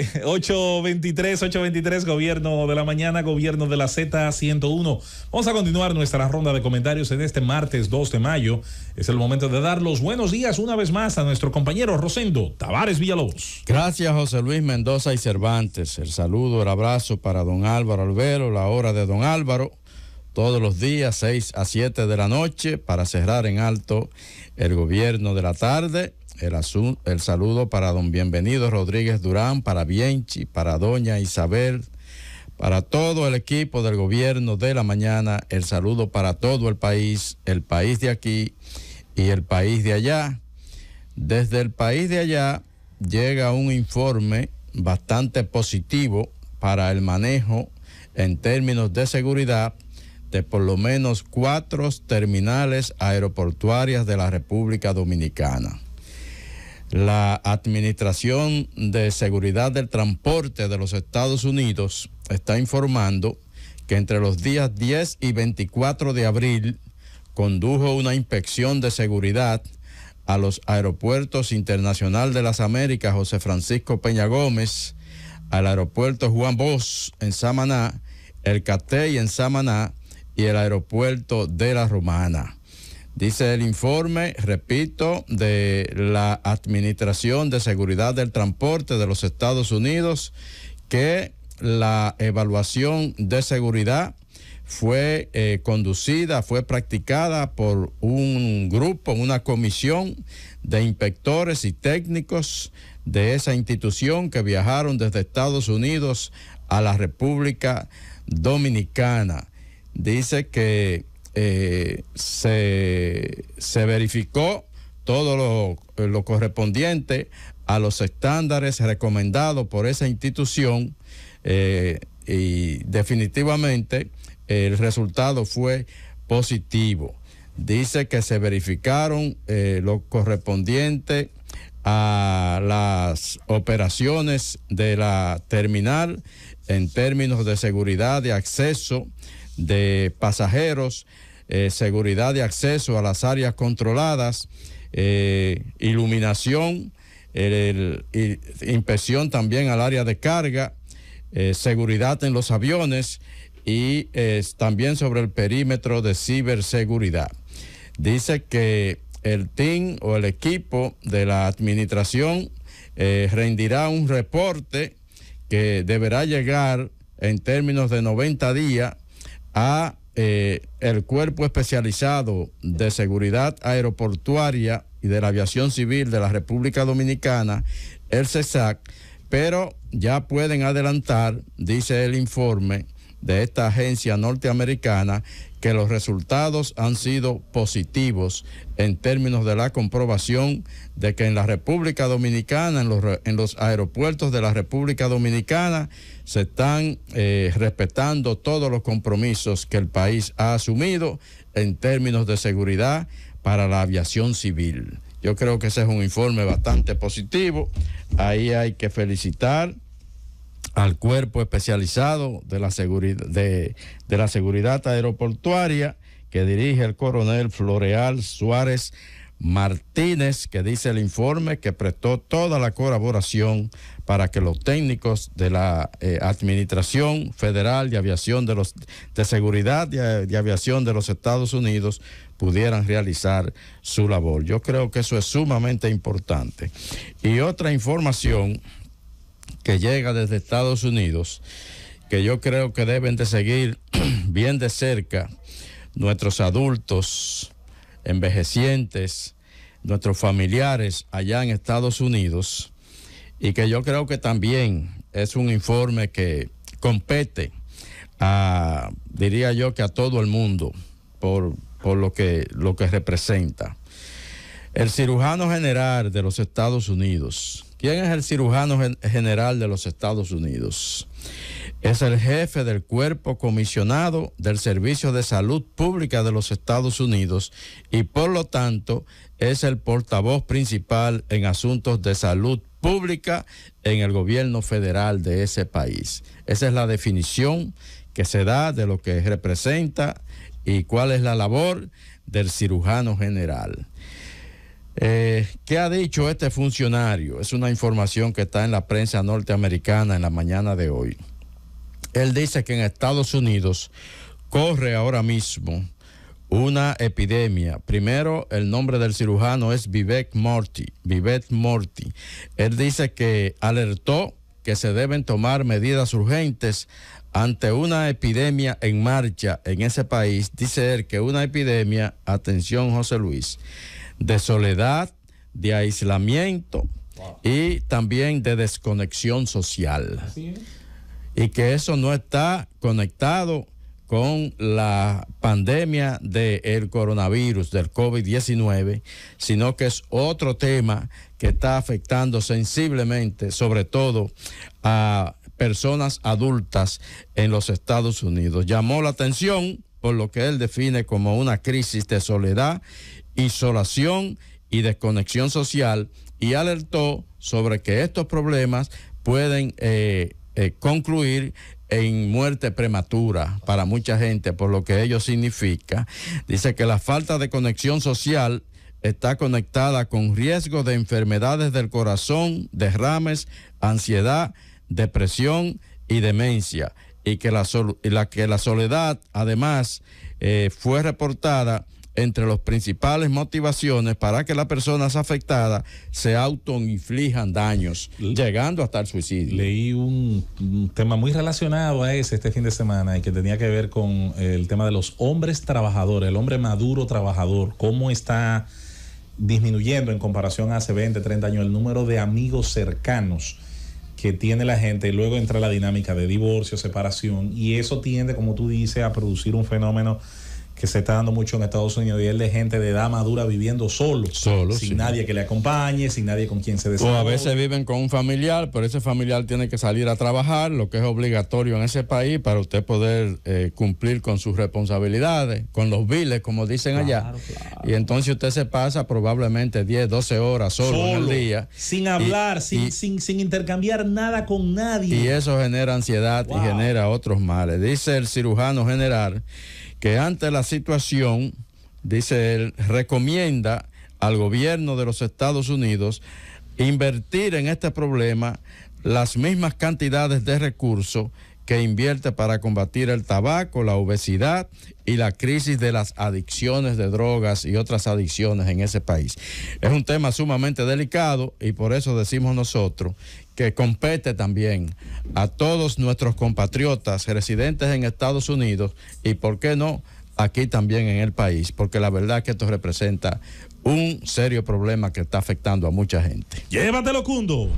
823, eh, 823, gobierno de la mañana, gobierno de la Z101. Vamos a continuar nuestra ronda de comentarios en este martes 2 de mayo. Es el momento de dar los buenos días una vez más a nuestro compañero Rosendo Tavares Villalobos. Gracias, José Luis Mendoza y Cervantes. El saludo, el abrazo para don Álvaro Albero, la hora de don Álvaro todos los días 6 a 7 de la noche para cerrar en alto el gobierno de la tarde. El, el saludo para don Bienvenido Rodríguez Durán, para Bienchi, para doña Isabel, para todo el equipo del gobierno de la mañana. El saludo para todo el país, el país de aquí y el país de allá. Desde el país de allá llega un informe bastante positivo para el manejo en términos de seguridad de por lo menos cuatro terminales aeroportuarias de la República Dominicana. La Administración de Seguridad del Transporte de los Estados Unidos está informando que entre los días 10 y 24 de abril condujo una inspección de seguridad a los aeropuertos Internacional de las Américas José Francisco Peña Gómez, al aeropuerto Juan Bosch en Samaná, El Catey en Samaná, y el aeropuerto de La Romana. Dice el informe, repito, de la Administración de Seguridad del Transporte de los Estados Unidos que la evaluación de seguridad fue eh, conducida, fue practicada por un grupo, una comisión de inspectores y técnicos de esa institución que viajaron desde Estados Unidos a la República Dominicana dice que eh, se, verificó todo eh, lo, correspondiente a los estándares recomendados por esa institución eh, y definitivamente el resultado fue positivo. Dice que se verificaron lo correspondiente a las operaciones de la terminal en términos de seguridad de acceso, de pasajeros, eh, seguridad de acceso a las áreas controladas, eh, iluminación, impresión también al área de carga, eh, seguridad en los aviones y también sobre el perímetro de ciberseguridad. Dice que el team o el equipo de la administración rendirá un reporte que deberá llegar en términos de 90 días a eh, el cuerpo especializado de seguridad aeroportuaria y de la aviación civil de la República Dominicana, el CESAC, e pero ya pueden adelantar, dice el informe, de esta agencia norteamericana que los resultados han sido positivos en términos de la comprobación de que en la República Dominicana, en los, aeropuertos de la República Dominicana, se están eh, respetando todos los compromisos que el país ha asumido en términos de seguridad para la aviación civil. Yo creo que ese es un informe bastante positivo. Ahí hay que felicitar al cuerpo especializado de la, seguridad, de, la seguridad aeroportuaria que dirige el coronel Floreal Suárez Martínez, que dice el informe que prestó toda la colaboración para que los técnicos de la eh, Administración Federal de Aviación de, los, de Seguridad de Aviación de los Estados Unidos pudieran realizar su labor. Yo creo que eso es sumamente importante. Y otra información que llega desde Estados Unidos, que yo creo que deben de seguir bien de cerca nuestros adultos envejecientes, nuestros familiares allá en Estados Unidos, y que yo creo que también es un informe que compete a, diría yo que a todo el mundo, por, lo, que, lo que representa. El cirujano general de los Estados Unidos, ¿Quién es el cirujano general de los Estados Unidos? Es el jefe del cuerpo comisionado del Servicio de Salud Pública de los Estados Unidos y por lo tanto es el portavoz principal en asuntos de salud pública en el gobierno federal de ese país. Esa es la definición que se da de lo que representa y cuál es la labor del cirujano general. Eh, ¿Qué ha dicho este funcionario? Es una información que está en la prensa norteamericana en la mañana de hoy. Él dice que en Estados Unidos corre ahora mismo una epidemia. Primero, el nombre del cirujano es Vivek Morty. Vivek Morty. Él dice que alertó que se deben tomar medidas urgentes ante una epidemia en marcha en ese país, dice él que una epidemia, atención José Luis, de soledad, de aislamiento y también de desconexión social. Y que eso no está conectado con la pandemia del el coronavirus, del COVID-19, sino que es otro tema que está afectando sensiblemente, sobre todo a personas adultas en los Estados Unidos. Llamó la atención por lo que él define como una crisis de soledad, isolación y desconexión social y alertó sobre que estos problemas pueden eh, eh, concluir en muerte prematura para mucha gente, por lo que ello significa. Dice que la falta de conexión social está conectada con riesgo de enfermedades del corazón, derrames, ansiedad, depresión y demencia, y que la, la, que la soledad además eh, fue reportada entre las principales motivaciones para que las personas afectadas se autoinflijan daños, llegando hasta el suicidio. Leí un, un, tema muy relacionado a ese este fin de semana y que tenía que ver con el tema de los hombres trabajadores, el hombre maduro trabajador, cómo está disminuyendo en comparación a hace 20, 30 años el número de amigos cercanos que tiene la gente, y luego entra la dinámica de divorcio, separación, y eso tiende, como tú dices, a producir un fenómeno que se está dando mucho en Estados Unidos y es de gente de edad madura viviendo solo, sin nadie que le acompañe, sin nadie con quien se desarrolle. O a veces viven con un familiar, pero ese familiar tiene que salir a trabajar, lo que es obligatorio en ese país para usted poder eh, cumplir con sus responsabilidades, con los biles, como dicen allá. Y entonces usted se pasa probablemente 10, 12 horas solo, en el día. Sin hablar, sin, sin, intercambiar nada con nadie. Y eso genera ansiedad y genera otros males. Dice el cirujano general que ante la situación, dice él, recomienda al gobierno de los Estados Unidos invertir en este problema las mismas cantidades de recursos que invierte para combatir el tabaco, la obesidad y la crisis de las adicciones de drogas y otras adicciones en ese país. Es un tema sumamente delicado y por eso decimos nosotros que compete también a todos nuestros compatriotas residentes en Estados Unidos y, ¿por qué no?, aquí también en el país, porque la verdad es que esto representa un serio problema que está afectando a mucha gente. Llévatelo, Cundo.